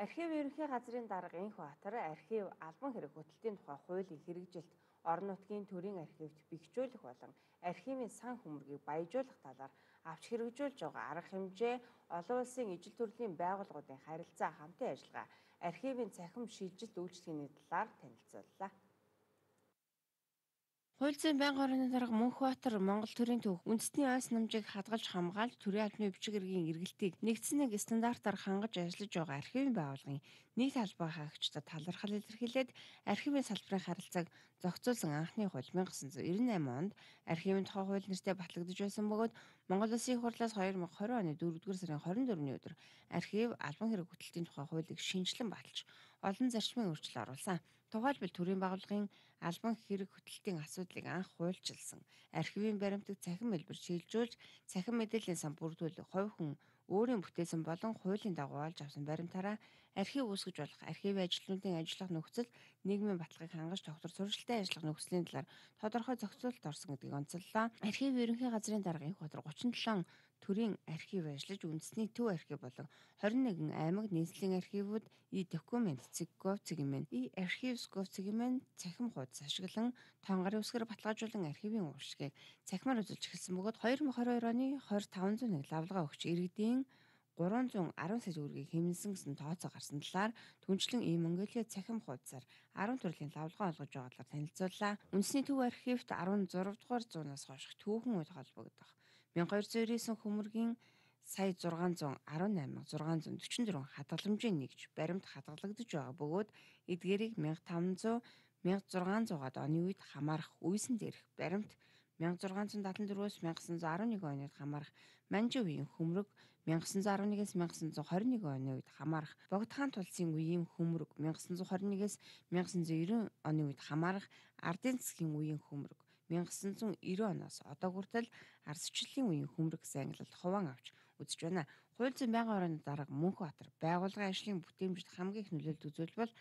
Архив ерөнхий газрын дарга энх Баатар архив албан хэрэг хөтөлтийн тухай хуулийн хэрэгжилт орон нутгийн төрийн архивд бэхжүүлэх болон архивын сан хүмүргийг баяжуулах талаар авч хэрэгжүүлж байгаа арга хэмжээ олон улсын ижил төрлийн байгууллагуудын харилцаа хамтын ажиллагаа архивын цахим шилжилт үйлчлэгийн талаар танилцууллаа. Хуульзын байнгын хорооны дарга Мөнхбаатар Монгол төрийн төв үндэсний анс намжийг хадгалж хамгаалж төрийн албаны бичиг эргийн эргэлтийг нэгдсэн нэг стандартаар хангаж ажиллаж байгаа архивын байгууллагын нийт албаа хаагчдад талархал илэрхийлээд архивын салбарын харилцааг зохицуулсан анхны хууль 1998 онд архивын тухай хууль нэртэй батлагдж байсан бөгөөд Монгол Улсын хурлаас 2020 оны 4-р сарын 24-ний өдөр архив албан хэрэг хөтөлтийн тухай хуулийг шинжлэн баталж олон зарчмын өөрчлөл оруулсан. Тухайлбал төрийн байгууллагын албан хэрэг хөтөлтийн асуудлыг анх хуульчилсан. Архивын баримтыг цахим хэлбэр шилжүүлж, цахим мэдээллийн сан бүрдүүлэх хувь хүн өөрийн бүтээсэн болон хуулийн дагуу олж авсан баримтаараа архив үүсгэж болох архив ажилтнуудын ажиллах нөхцөл, нийгмийн батлагыг хангаж тогтвор сурвалжтай ажиллах нөхцөлийн талаар тодорхой зохицуулалт орсон гэдгийг онцоллоо. Архив ерөнхий газрын дарга их хотор 37 төрийн архив ажиллаж үндэсний төв архив болон 21 аймаг нийслэлийн архивууд и документ цэг.gov цэгмэн и archives.gov цэгмэн цахим хуудас ашиглан тонгарын үсгэр баталгаажуулан архивын ууршгийг цахимаар үзүүлж эхэлсэн бөгөөд 2022 оны 2501 лавлгаа өгч иргэдийн 310 сая төгрөгийг хэмнэсэн гэсэн тооцоо гарсан талаар түншлэн ийм Монголиа цахим хуудасаар 10 төрлийн лавлгаа олгож байгаа талаар танилцууллаа. Үндэсний төв архивт 16 дугаар зуунаас хойших түүхэн үед холбогдох 1209 хүмүргийн сая 618 644 хадгаламжийн нэгж баримт хадгалагдж байгаа бөгөөд эдгээрийг 1500 1600-аад оны үед хамаарах үйсэн дээрх баримт 1674-өөс 1911 оны үед хамаарах Манжи үеийн хөмрөг 1911-с 1921 оны үед хамаарах Богдхан тулсын үеийн хөмрөг 1921-с 1990 оны үед хамаарах Ардынцгийн үеийн хөмрөг 1990 оноос одоо хүртэл арсчлалын үеийн хөмрөг зангилалд хуван авч үзэж байна. Хууль зүйн байнгын орооны дарга Мөнхбаатар байгууллагын ажлын бүтээмжид хамгийн их нөлөөлт үзүүлбэл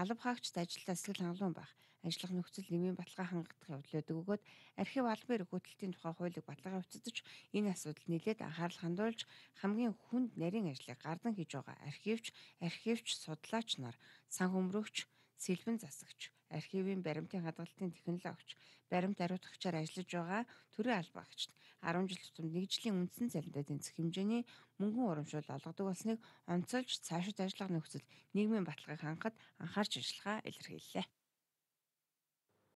алба хаагчд ажилдаа сэтгэл хангалуун байх, ажиллах нөхцөл нэмийн баталгаа хангах явдлуудыг өгөөд архив албан эрх хөтөлтийн тухай хуулийг баталгаа өвцөж энэ асуудал нэлээд анхаарал хандуулж хамгийн хүнд нарийн ажлыг гардан хийж байгаа архивч, архивч, судлаач нар, сан хөмрөгч, сэлбэн засагч архивын баримтын хадгалалтын технологич, баримт ариутгагчаар ажиллаж байгаа төрийн алба агч 10 жил тутам 1 жилийн үндсэн цалиндаа тэнцэх хэмжээний мөнгөн урамшуул олгодог болсныг онцолж цаашид ажиллах нөхцөл нийгмийн баталгааг хангахад анхаарч ажиллахаа илэрхийллээ.